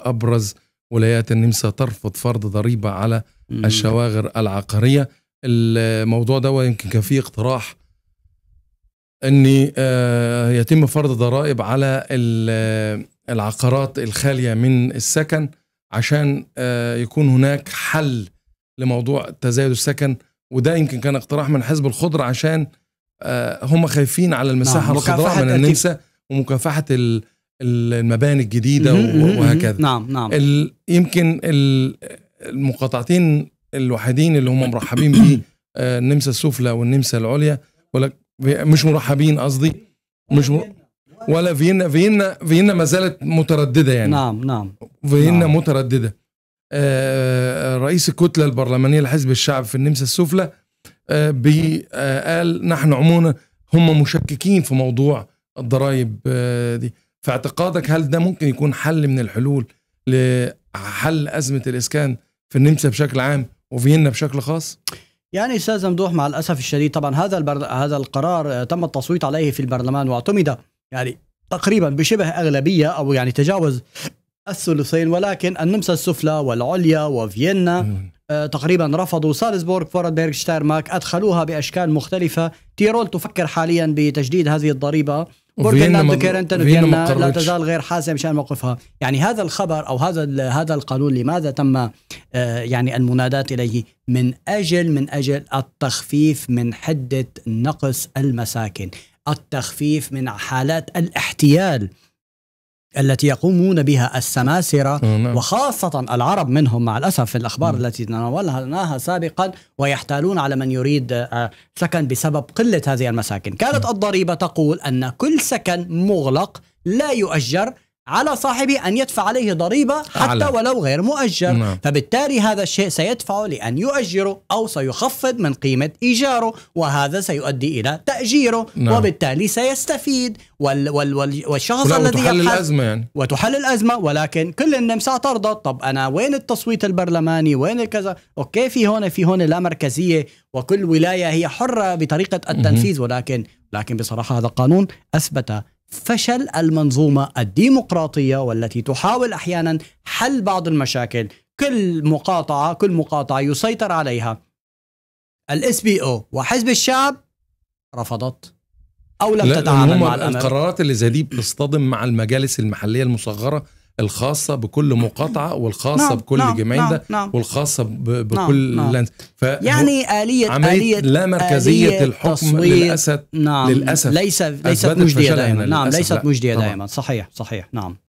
أبرز ولايات النمسا ترفض فرض ضريبة على الشواغر العقارية الموضوع ده يمكن كان فيه اقتراح أن آه، يتم فرض ضرائب على آه، العقارات الخالية من السكن عشان آه، يكون هناك حل لموضوع تزايد السكن وده يمكن كان اقتراح من حزب الخضر عشان هم خايفين على المساحة نعم، الخضراء من النمسا ومكافحة المباني الجديده وهكذا نعم نعم ال يمكن المقاطعتين الوحيدين اللي هم مرحبين بيه آه، النمسا السفلى والنمسا العليا ولا مش مرحبين قصدي مش مر... ولا فيينا فيينا فيينا ما زالت متردده يعني نعم نعم فيينا نعم. متردده آه رئيس الكتله البرلمانيه لحزب الشعب في النمسا السفلى آه آه قال نحن عموما هم مشككين في موضوع الضرائب آه، دي في اعتقادك هل ده ممكن يكون حل من الحلول لحل ازمه الاسكان في النمسا بشكل عام وفيينا بشكل خاص؟ يعني استاذ ممدوح مع الاسف الشديد طبعا هذا البر... هذا القرار آه، تم التصويت عليه في البرلمان واعتمد يعني تقريبا بشبه اغلبيه او يعني تجاوز الثلثين ولكن النمسا السفلى والعليا وفيينا آه، تقريبا رفضوا سالزبورغ فورنبرغ شتايرماك ادخلوها باشكال مختلفه تيرول تفكر حاليا بتجديد هذه الضريبه بوردرلاند وكيرنتون وفيينا لا تزال غير حاسمه مشان موقفها يعني هذا الخبر او هذا هذا القانون لماذا تم آه، يعني المناداة اليه من اجل من اجل التخفيف من حده نقص المساكن التخفيف من حالات الاحتيال التي يقومون بها السماسرة أه، نعم. وخاصة العرب منهم مع الأسف في الأخبار التي تناولناها سابقا ويحتالون على من يريد آه، سكن بسبب قلة هذه المساكن كانت الضريبة تقول أن كل سكن مغلق لا يؤجر على صاحبه أن يدفع عليه ضريبة حتى أعلى. ولو غير مؤجر نعم. فبالتالي هذا الشيء سيدفعه لأن يؤجره أو سيخفض من قيمة إيجاره وهذا سيؤدي إلى تأجيره نعم. وبالتالي سيستفيد وال وال وال والشخص الذي وتحل الأزمة يعني. وتحل الأزمة ولكن كل النمسا ترضى طب أنا وين التصويت البرلماني وين الكذا أوكي في هون في هون لا مركزية وكل ولاية هي حرة بطريقة التنفيذ ولكن لكن بصراحة هذا قانون أثبت فشل المنظومه الديمقراطيه والتي تحاول احيانا حل بعض المشاكل كل مقاطعه كل مقاطعه يسيطر عليها الاس بي او وحزب الشعب رفضت او لم تتعامل مع الامر القرارات اللي زي دي بتصطدم مع المجالس المحليه المصغره الخاصه بكل مقاطعه والخاصه نعم بكل نعم جمعيه نعم،, نعم والخاصه نعم، بكل نعم لانس ف يعني اليه اليه لا مركزيه آلية الحكم للاسف نعم للاسف ليس ليست مجديه دائما نعم ليست مجديه دائما صحيح صحيح نعم